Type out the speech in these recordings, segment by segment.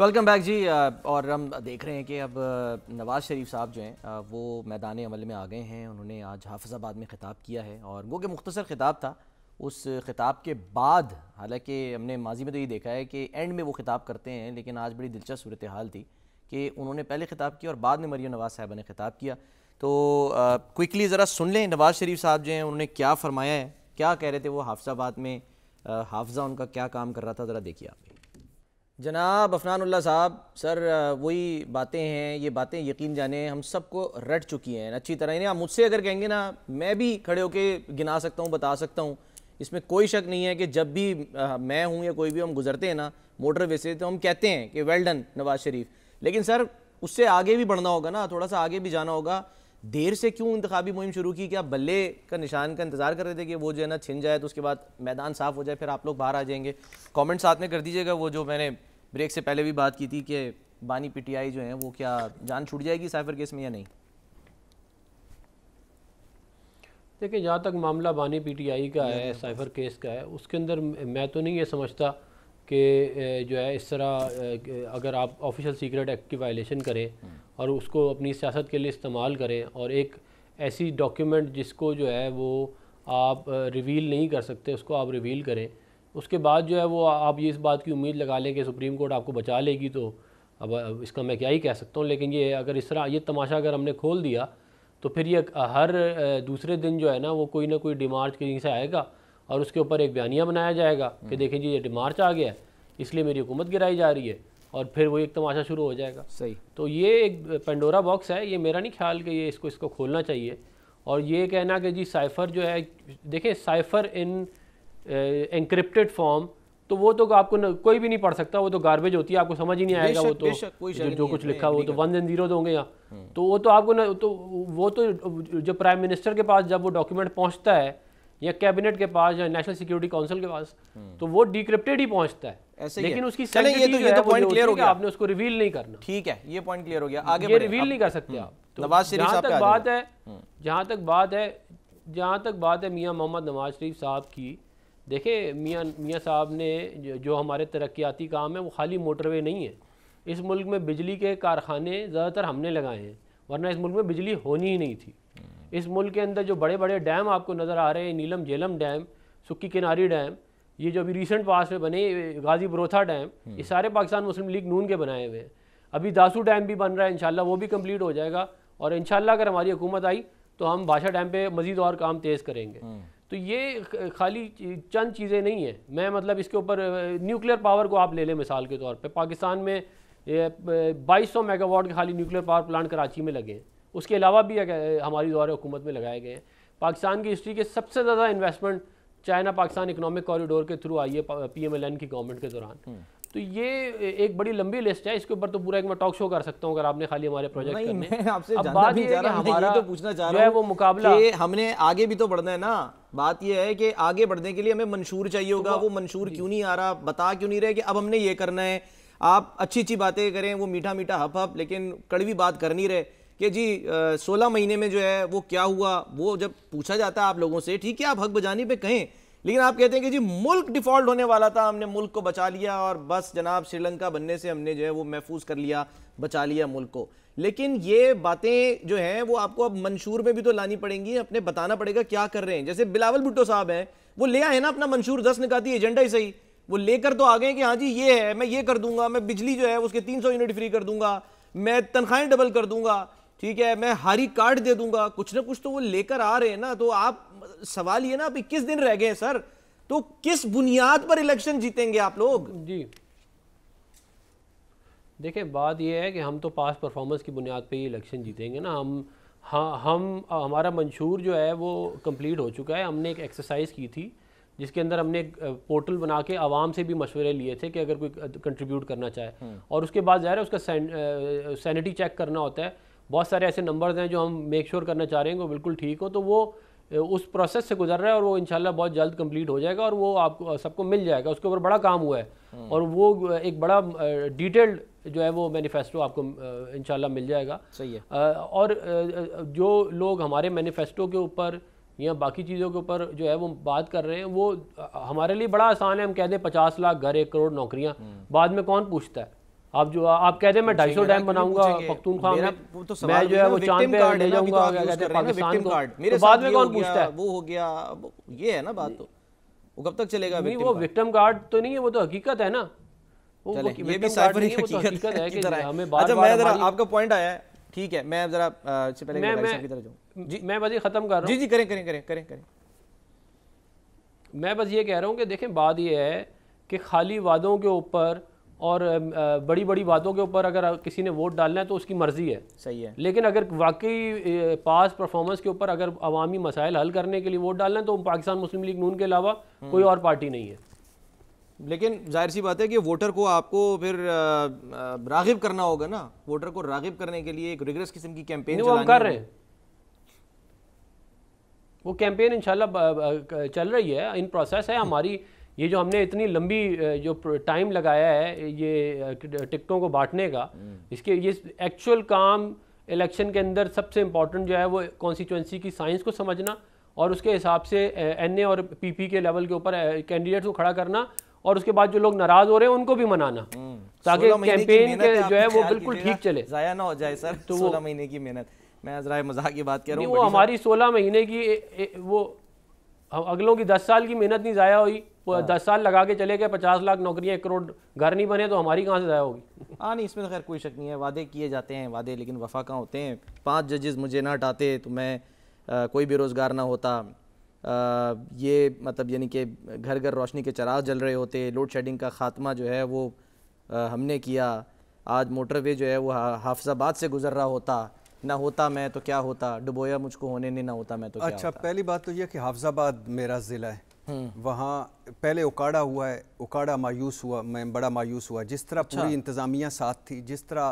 Welcome back जी और हम देख रहे हैं कि अब नवाज़ शरीफ साहब जो हैं वो मैदान अमल में आ गए हैं उन्होंने आज हाफिज़ाबाद में ख़िताब किया है और वो कि मुख्तसर ख़िताब था उस ख़िताब के बाद हालांकि हमने माजी में तो ये देखा है कि एंड में वो ख़िताब करते हैं लेकिन आज बड़ी दिलचस्प सूरत हाल थी कि उन्होंने पहले ख़िताब किया और बाद में मरिया नवाज़ साहब ने ख़िताब किया तो क्विकली ज़रा सुन लें नवाज़ शरीफ साहब जो हैं उन्होंने क्या फ़रमाया है क्या कह रहे थे वो हाफजाबाद में हाफजा उनका क्या काम कर रहा था ज़रा देखिए आप जनाब अफनानुल्ला साहब सर वही बातें हैं ये बातें यकीन जाने हम सबको रट चुकी हैं अच्छी तरह इन्हें आप मुझसे अगर कहेंगे ना मैं भी खड़े होकर गिना सकता हूँ बता सकता हूँ इसमें कोई शक नहीं है कि जब भी आ, मैं हूँ या कोई भी हम गुजरते हैं ना वे से तो हम कहते हैं कि वेल डन नवाज शरीफ लेकिन सर उससे आगे भी बढ़ना होगा ना थोड़ा सा आगे भी जाना होगा देर से क्यों इंतबी मुहिम शुरू की क्या बल्ले का निशान का इंतजार कर रहे थे कि वो जो है ना छिन जाए तो उसके बाद मैदान साफ हो जाए फिर आप लोग बाहर आ जाएंगे कमेंट साथ में कर दीजिएगा वो जो मैंने ब्रेक से पहले भी बात की थी कि बानी पीटीआई जो है वो क्या जान छूट जाएगी साइफर केस में या नहीं देखिए जहाँ तक मामला बानी पीटीआई का है साइफर केस का है उसके अंदर मैं तो नहीं ये समझता कि जो है इस तरह अगर आप ऑफिशियल सीक्रेट एक्ट की वायलेशन करें हम्म। और उसको अपनी सियासत के लिए इस्तेमाल करें और एक ऐसी डॉक्यूमेंट जिसको जो है वो आप रिवील नहीं कर सकते उसको आप रिवील करें उसके बाद जो है वो आप ये इस बात की उम्मीद लगा लें कि सुप्रीम कोर्ट आपको बचा लेगी तो अब इसका मैं क्या ही कह सकता हूँ लेकिन ये अगर इस तरह ये तमाशा अगर हमने खोल दिया तो फिर ये हर दूसरे दिन जो है ना वो कोई ना कोई डिमार्च कहीं से आएगा और उसके ऊपर एक बयानिया बनाया जाएगा कि हम्म। देखें जी ये डिमार्च आ गया है इसलिए मेरी हुकूमत गिराई जा रही है और फिर वो एक तमाशा शुरू हो जाएगा सही तो ये एक पेंडोरा बॉक्स है ये मेरा नहीं ख्याल कि ये इसको इसको खोलना चाहिए और ये कहना कि जी साइफ़र जो है देखें साइफ़र इन एनक्रिप्टेड फॉर्म तो वो तो आपको न, कोई भी नहीं पढ़ सकता वो तो गार्बेज होती है आपको समझ ही नहीं आएगा वो तो जो, जो कुछ लिखा वो तो वन एंड जीरो होंगे यहाँ हम्म। तो वो तो आपको ना तो वो तो जो प्राइम मिनिस्टर के पास जब वो डॉक्यूमेंट पहुँचता है या कैबिनेट के पास या नेशनल सिक्योरिटी काउंसिल के पास हम्म। तो वो डिक्रिप्टेड ही पहुंचता है ऐसे लेकिन है। उसकी ये तो ये तो पॉइंट क्लियर हो गया आपने उसको रिवील नहीं करना ठीक है ये पॉइंट क्लियर हो गया आगे ये रिवील नहीं कर सकते हम्म। आप तो नवाज शरीफ साहब तक बात है जहां तक बात है जहां तक बात है मियां मोहम्मद नवाज शरीफ साहब की देखे मियाँ मियाँ साहब ने जो हमारे तरक्याती काम है वो खाली मोटरवे नहीं है इस मुल्क में बिजली के कारखाने ज़्यादातर हमने लगाए हैं वरना इस मुल्क में बिजली होनी ही नहीं थी इस मुल्क के अंदर जो बड़े बड़े डैम आपको नज़र आ रहे हैं नीलम झेलम डैम सुक्की किनारी डैम ये जो अभी रिसेंट पास में बने गाजी बरोथा डैम ये हम्म। सारे पाकिस्तान मुस्लिम लीग नून के बनाए हुए हैं अभी दासू डैम भी बन रहा है इनशाला वो भी कम्प्लीट हो जाएगा और इनशाला अगर हमारी हुकूमत आई तो हम भाषा डैम पर मज़ीद और काम तेज़ करेंगे हम्म। तो ये खाली चंद चीज़ें नहीं हैं मैं मतलब इसके ऊपर न्यूक्लियर पावर को आप ले लें मिसाल के तौर पे पाकिस्तान में बाईस सौ मेगावाट के खाली न्यूक्लियर पावर प्लांट कराची में लगे हैं उसके अलावा भी हमारी दौरे हुकूमत में लगाए गए हैं पाकिस्तान की हिस्ट्री के सबसे ज़्यादा investment China Pakistan economic corridor के थ्रू आई है पी एम एल एन की गवर्नमेंट के दौरान हम्म। तो ये एक बड़ी लंबी लिस्ट है इसके ऊपर तो पूरा एक मैं टॉक शो कर सकता हूँ अगर आपने खाली हमारे प्रोजेक्ट करने आपसे अब बात भी है कि हमारा तो पूछना चाह रहा है वो मुकाबला कि हमने आगे भी तो बढ़ना है ना बात ये है कि आगे बढ़ने के लिए हमें मंशूर चाहिए होगा तो वो मंशूर क्यों नहीं आ रहा बता क्यों नहीं रहे कि अब हमने ये करना है आप अच्छी अच्छी बातें करें वो मीठा मीठा हप हप लेकिन कड़वी बात कर नहीं रहे कि जी सोलह महीने में जो है वो क्या हुआ वो जब पूछा जाता है आप लोगों से ठीक है आप हक बजानी पे कहें लेकिन आप कहते हैं कि जी मुल्क डिफॉल्ट होने वाला था हमने मुल्क को बचा लिया और बस जनाब श्रीलंका बनने से हमने जो है वो महफूज कर लिया बचा लिया मुल्क को लेकिन ये बातें जो हैं वो आपको अब मंशूर में भी तो लानी पड़ेंगी अपने बताना पड़ेगा क्या कर रहे हैं जैसे बिलावल भुट्टो साहब हैं वो ले आए ना अपना मंशूर दस निकाती एजेंडा ही सही वो लेकर तो आ गए कि हाँ जी ये है मैं ये कर दूंगा मैं बिजली जो है उसके तीन यूनिट फ्री कर दूंगा मैं तनख्वाहें डबल कर दूंगा ठीक है मैं हारी कार्ड दे दूंगा कुछ ना कुछ तो वो लेकर आ रहे हैं ना तो आप सवाल ये ना अभी किस दिन रह गए सर तो किस बुनियाद पर इलेक्शन जीतेंगे आप लोग जी देखिए बात यह है कि हम तो पास परफॉर्मेंस की बुनियाद पे ही इलेक्शन जीतेंगे ना हम हाँ हम हमारा मंशूर जो है वो कंप्लीट हो चुका है हमने एक एक्सरसाइज की थी जिसके अंदर हमने एक पोर्टल बना के आवाम से भी मशवरे लिए थे कि अगर कोई कंट्रीब्यूट करना चाहे हम्म। और उसके बाद ज़ाहिर है उसका सैनिटी चेक करना होता है बहुत सारे ऐसे नंबर्स हैं जो हम मेक श्योर sure करना चाह रहे हैं कि बिल्कुल ठीक हो तो वो उस प्रोसेस से गुजर रहा है और वो इंशाल्लाह बहुत जल्द कंप्लीट हो जाएगा और वो आपको सबको मिल जाएगा उसके ऊपर बड़ा काम हुआ है हम्म। और वो एक बड़ा डिटेल्ड जो है वो मैनिफेस्टो आपको इंशाल्लाह मिल जाएगा सही है और जो लोग हमारे मैनिफेस्टो के ऊपर या बाकी चीज़ों के ऊपर जो है वो बात कर रहे हैं वो हमारे लिए बड़ा आसान है हम कह दें पचास लाख घर एक करोड़ नौकरियाँ हम्म। बाद में कौन पूछता है आप जो आप कह रहे हैं मैं ढाई सौ डैम बनाऊंगा पख्तूनखा में तो मैं जो है वो चांद पे ले जाऊंगा कहते हैं पाकिस्तान को मेरे तो बाद में कौन पूछता है वो हो गया ये है ना बात तो वो कब तक चलेगा नहीं वो विक्टिम कार्ड तो नहीं है वो तो हकीकत है ना ये भी साइबर ही तो हकीकत है कि हमें अच्छा मैं जरा आपका पॉइंट आया है ठीक है मैं जरा इससे पहले मैं मैं की तरफ जाऊं जी मैं बस ये खत्म कर रहा हूं जी जी करें करें करें करें करें मैं बस ये कह रहा हूं कि देखें बात ये है कि खाली वादों के ऊपर और बड़ी बड़ी बातों के ऊपर अगर किसी ने वोट डालना है तो उसकी मर्ज़ी है सही है लेकिन अगर वाकई पास परफॉर्मेंस के ऊपर अगर अवामी मसाइल हल करने के लिए वोट डालना है तो पाकिस्तान मुस्लिम लीग नून के अलावा हम्म। कोई और पार्टी नहीं है लेकिन जाहिर सी बात है कि वोटर को आपको फिर रागिब करना होगा ना वोटर को रागिब करने के लिए एक रिग्रेस किस्म की कैंपेन वो कर रहे हैं वो कैंपेन इंशाल्लाह चल रही है इन प्रोसेस है हमारी ये जो हमने इतनी लंबी जो टाइम लगाया है ये टिकटों को बांटने का हम्म। इसके ये एक्चुअल काम इलेक्शन के अंदर सबसे इम्पॉर्टेंट जो है वो कॉन्स्टिट्यूंसी की साइंस को समझना और उसके हिसाब से एन और पीपी के लेवल के ऊपर कैंडिडेट्स को खड़ा करना और उसके बाद जो लोग नाराज हो रहे हैं उनको भी मनाना हम्म। ताकि कैंपेन के जो है वो बिल्कुल ठीक चले जाया ना हो जाए सर तो सोलह महीने की मेहनत मैं जरा मजाक की बात कर रहा हूँ वो हमारी सोलह महीने की वो अगलों की दस साल की मेहनत नहीं ज़ाया हुई हाँ। दस साल लगा के चले गए पचास लाख नौकरियां एक करोड़ घर नहीं बने तो हमारी कहाँ से ज़ाया होगी हाँ नहीं इसमें तो खैर कोई शक नहीं है वादे किए जाते हैं वादे लेकिन वफा कहाँ होते हैं पाँच जजेस मुझे ना हटाते तो मैं आ, कोई बेरोज़गार ना होता आ, ये मतलब यानी कि घर घर रोशनी के चराग जल रहे होते लोड शेडिंग का खात्मा जो है वो आ, हमने किया आज मोटरवे जो है वो हाफजाबाद से गुजर रहा होता ना होता मैं तो क्या होता डुबोया मुझको होने नहीं ना होता मैं तो अच्छा पहली बात तो यह कि हाफजाबाद मेरा ज़िला है हम्म। वहाँ पहले उकाड़ा हुआ है उकाड़ा मायूस हुआ मैं बड़ा मायूस हुआ जिस तरह अच्छा। पूरी इंतज़ामिया साथ थी जिस तरह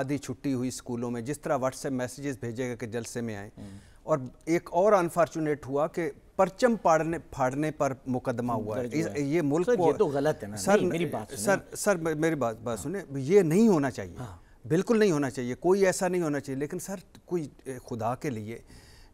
आधी छुट्टी हुई स्कूलों में जिस तरह व्हाट्सएप मैसेजेस भेजेगा कि जलसे में आए हम्म। और एक और अनफॉर्चुनेट हुआ कि परचम पाड़ने फाड़ने पर मुकदमा हुआ है ये मुल्क सर, ये तो गलत है ना सर मेरी बात सर सर मेरी बात बात हाँ। सुने ये नहीं होना चाहिए हाँ। बिल्कुल नहीं होना चाहिए कोई ऐसा नहीं होना चाहिए लेकिन सर कोई खुदा के लिए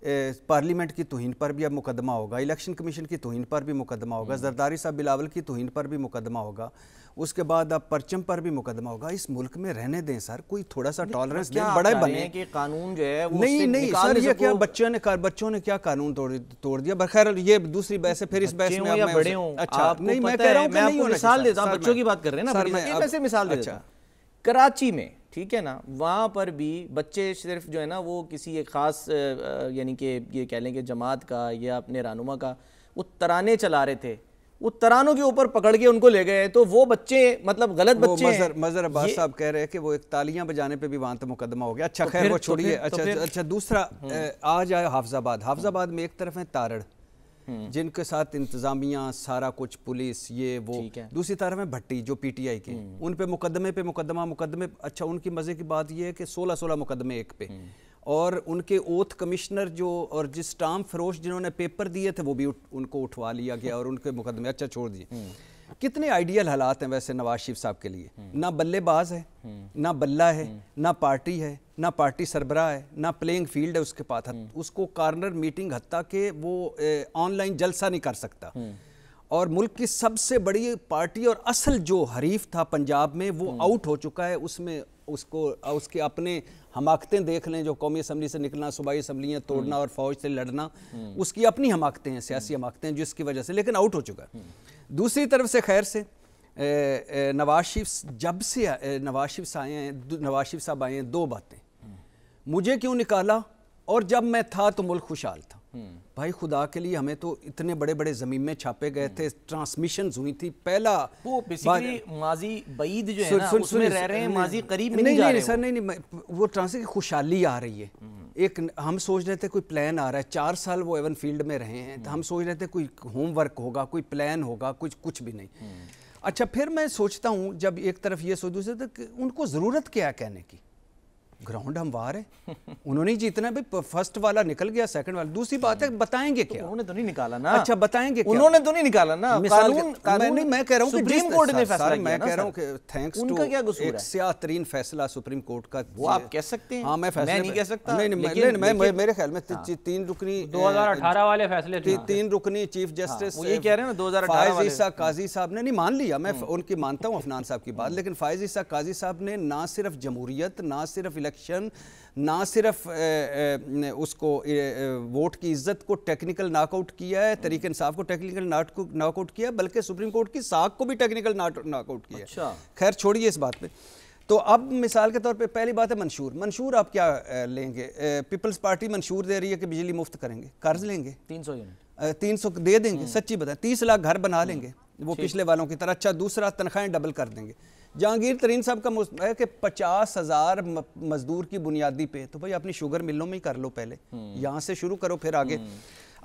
पार्लियामेंट की तोहन पर भी अब मुकदमा होगा इलेक्शन कमीशन की तोहन पर भी मुकदमा होगा जरदारी हम्म। साहब बिलावल की तोहन पर भी मुकदमा होगा उसके बाद अब परचम पर भी मुकदमा होगा इस मुल्क में रहने दें सर कोई थोड़ा सा टॉलरेंस दें बड़े बने कि कानून जो है वो नहीं नहीं सर ये क्या बच्चों ने बच्चों ने क्या कानून तोड़ तोड़ दिया खैर ये दूसरी बहस है फिर इस बहस में बड़े अच्छा नहीं मैं कह रहा हूँ मिसाल देता हूँ बच्चों की बात कर रहे हैं ना मिसाल देता अच्छा। कराची में ठीक है ना वहाँ पर भी बच्चे सिर्फ जो है ना वो किसी एक ख़ास यानी कि ये कह लें कि जमात का या अपने रानुमा का वो तराने चला रहे थे वो तरानों के ऊपर पकड़ के उनको ले गए तो वो बच्चे मतलब गलत बच्चे मजर, मजर अब्बास साहब कह रहे हैं कि वो एक तालियां बजाने पे भी वहां तो मुकदमा हो गया अच्छा तो खैर वो तो छोड़िए तो अच्छा अच्छा दूसरा हम्म। आज जाए हाफजाबाद हाफजाबाद में एक तरफ है तारड़ हम्म। जिनके साथ इंतजामिया सारा कुछ पुलिस ये वो दूसरी तरह है भट्टी जो पीटीआई के हम्म। उन पे मुकदमे पे मुकदमा मुकदमे अच्छा उनकी मज़े की बात यह है कि सोलह सोलह मुकदमे एक पे हम्म। और उनके ओथ कमिश्नर जो और जिस टाम फरोश जिन्होंने पेपर दिए थे वो भी उनको उठवा लिया गया और उनके मुकदमे अच्छा छोड़ दिए कितने आइडियल हालात हैं वैसे नवाज शरीफ साहब के लिए हम्म। ना बल्लेबाज है हम्म। ना बल्ला है हम्म। ना पार्टी है ना पार्टी सरबरा है ना प्लेइंग फील्ड है उसके पास उसको कॉर्नर मीटिंग हत्या के वो ऑनलाइन जलसा नहीं कर सकता और मुल्क की सबसे बड़ी पार्टी और असल जो हरीफ था पंजाब में वो आउट हो चुका है उसमें उसको उसके अपने हमाकतें देख लें जो कौमी असम्बली से निकलना सूबाई असम्बलियाँ तोड़ना और फौज से लड़ना उसकी अपनी हमाकतें हैं सियासी हमाकतें जिसकी वजह से लेकिन आउट हो चुका है दूसरी तरफ से खैर से नवाज शरीफ जब से नवाज शरीफ आए हैं नवाज शरीफ साहब आए हैं दो बातें मुझे क्यों निकाला और जब मैं था तो मुल्क खुशहाल था भाई खुदा के लिए हमें तो इतने बड़े बड़े जमीन में छापे गए थे ट्रांसमिशन हुई थी पहला वो माजी बईद जो है ना उसमें रह रहे हैं माजी करीब नहीं, नहीं, जा नहीं, सर नहीं नहीं वो ट्रांस की खुशहाली आ रही है एक हम सोच रहे थे कोई प्लान आ रहा है चार साल वो एवन फील्ड में रहे हैं तो हम सोच रहे थे कोई होमवर्क होगा कोई प्लान होगा कुछ कुछ भी नहीं हम्म। अच्छा फिर मैं सोचता हूँ जब एक तरफ ये सोच दूसरे तो उनको ज़रूरत क्या है कहने की ग्राउंड हमवार है उन्होंने जीतना भाई फर्स्ट वाला निकल गया सेकंड वाला दूसरी बात है हाँ। बताएंगे तो क्या उन्होंने तो नहीं निकाला ना अच्छा बताएंगे क्या? उन्होंने तो नहीं निकाला ना कानून कानून मैं कह रहा हूं कि सुप्रीम कोर्ट ने फैसला मैं कह रहा हूं कि थैंक्स टू उनका क्या कसूर है एक सियातरीन फैसला सुप्रीम कोर्ट का वो आप कह सकते हैं हां मैं फैसला नहीं कह सकता नहीं नहीं मैं मेरे ख्याल में हाँ। तीन रुकनी 2018 वाले फैसले थे तीन रुकनी चीफ हाँ, जस्टिस वो ये कह रहे हैं ना 2018 वाले ईसा काजी साहब ने नहीं मान लिया मैं हम्म। उनकी मानता हूं अफनान साहब की बात लेकिन फायज ईसा काजी साहब ने ना सिर्फ जमहूरियत ना सिर्फ इलेक्शन ना सिर्फ उसको वोट की इज्जत को टेक्निकल नॉकआउट किया है तरीके इंसाफ को टेक्निकल नॉकआउट किया बल्कि सुप्रीम कोर्ट की साख को भी टेक्निकल नॉकआउट किया अच्छा। खैर छोड़िए इस बात पे तो अब मिसाल के तौर पे पहली बात है मंशूर मंशूर आप क्या लेंगे पीपल्स पार्टी मंशूर दे रही है कि बिजली मुफ्त करेंगे कर्ज लेंगे तीन सौ तीन सौ दे देंगे हम्म। सच्ची बताएं तीस लाख घर बना हम्म। लेंगे वो पिछले वालों की तरह अच्छा दूसरा तनख्वाहें डबल कर देंगे जहांगीर तरीन साहब का है कि पचास हज़ार मजदूर की बुनियादी पे तो भाई अपनी शुगर मिलों में ही कर लो पहले हम्म। यहाँ से शुरू करो फिर आगे हम्म।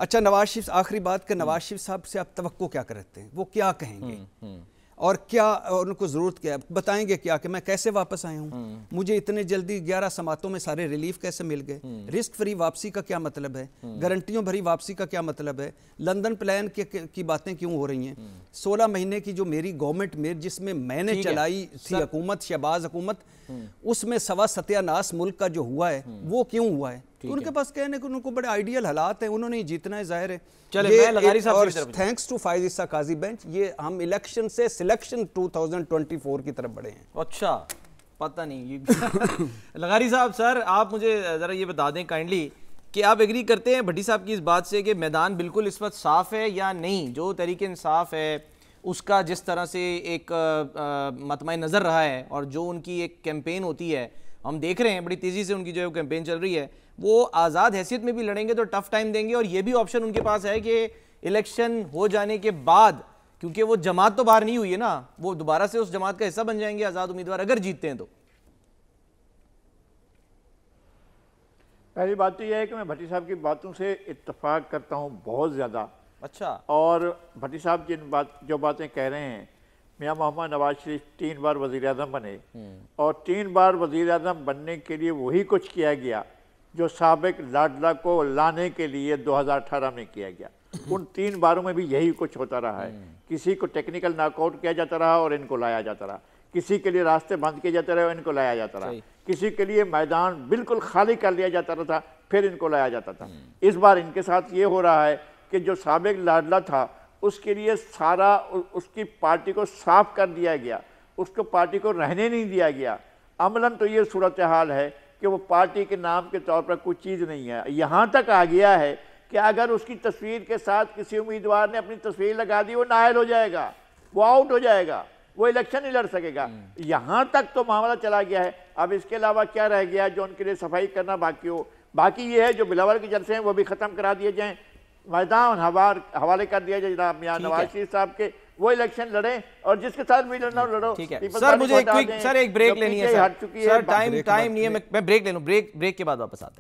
अच्छा नवाज शरीफ आखिरी बात कर नवाज शरीफ साहब से आप तो क्या करते हैं वो क्या कहेंगे हम्म, और क्या और उनको ज़रूरत क्या है बताएंगे क्या कि मैं कैसे वापस आया हूँ हम्म। मुझे इतने जल्दी ग्यारह समातों में सारे रिलीफ कैसे मिल गए रिस्क हम्म। फ्री वापसी का क्या मतलब है गारंटियों हम्म। भरी वापसी का क्या मतलब है लंदन प्लान के, के, की बातें क्यों हो रही हैं सोलह महीने की जो मेरी गवर्नमेंट मेरी जिसमें मैंने चलाई थी हकूमत शहबाज हकूमत उसमें सवा सत्यानाश मुल्क का जो हुआ है वो क्यों हुआ है तो उनके पास कहने को उनको बड़े आइडियल हालात हैं उन्होंने ही जीतना है जाहिर है चले थैंक्स टू फाइजिस्सा काजी बेंच ये हम इलेक्शन से सिलेक्शन 2024 की तरफ बढ़े हैं अच्छा पता नहीं लगारी साहब सर आप मुझे ज़रा ये बता दें काइंडली कि आप एग्री करते हैं भट्टी साहब की इस बात से कि मैदान बिल्कुल इस वक्त साफ है या नहीं जो तरीके इंसाफ है उसका जिस तरह से एक मतम नज़र रहा है और जो उनकी एक कैंपेन होती है हम देख रहे हैं बड़ी तेज़ी से उनकी जो कैंपेन चल रही है वो आज़ाद हैसियत में भी लड़ेंगे तो टफ टाइम देंगे और ये भी ऑप्शन उनके पास है कि इलेक्शन हो जाने के बाद क्योंकि वो जमात तो बाहर नहीं हुई है ना वो दोबारा से उस जमात का हिस्सा बन जाएंगे आज़ाद उम्मीदवार अगर जीतते हैं तो पहली बात तो यह है कि मैं भट्टी साहब की बातों से इतफाक़ करता हूँ बहुत ज़्यादा अच्छा और भट्टी साहब जिन बात जो बातें कह रहे हैं मियाँ मोहम्मद नवाज शरीफ तीन बार वज़ी अजम बने हम्म। और तीन बार वज़ी अजम बनने के लिए वही कुछ किया गया जो सबक लाडला को लाने के लिए 2018 में किया गया उन तीन बारों में भी यही कुछ होता रहा है हम्म। किसी को टेक्निकल नॉकआउट किया जाता रहा और इनको लाया जाता रहा किसी के लिए रास्ते बंद किए जाते रहे और इनको लाया जाता रहा किसी के लिए मैदान बिल्कुल खाली कर लिया जाता था फिर इनको लाया जाता था हम्म। इस बार इनके साथ ये हो रहा है कि जो सबक लाडला था उसके लिए सारा उसकी पार्टी को साफ कर दिया गया उसको पार्टी को रहने नहीं दिया गया अमलन तो ये सूरत हाल है कि वो पार्टी के नाम के तौर पर कोई चीज़ नहीं है यहाँ तक आ गया है कि अगर उसकी तस्वीर के साथ किसी उम्मीदवार ने अपनी तस्वीर लगा दी वो नायल हो जाएगा वो आउट हो जाएगा वो इलेक्शन नहीं लड़ सकेगा हम्म। यहाँ तक तो मामला चला गया है अब इसके अलावा क्या रह गया जो उनके लिए सफाई करना बाकी हो बाकी ये है जो बिलावर के जलसे हैं वो भी ख़त्म करा दिए जाएँ मैदान हवा हवाले कर दिया जनाब मियाँ नवाज शरीफ साहब के वो इलेक्शन लड़े और जिसके साथ भी लड़ना लड़ो ठीक है सर मुझे एक ब्रेक लेनी है ब्रेक चुकी है टाइम टाइम नहीं है मैं ब्रेक ले लूँ ब्रेक ब्रेक के बाद वापस आते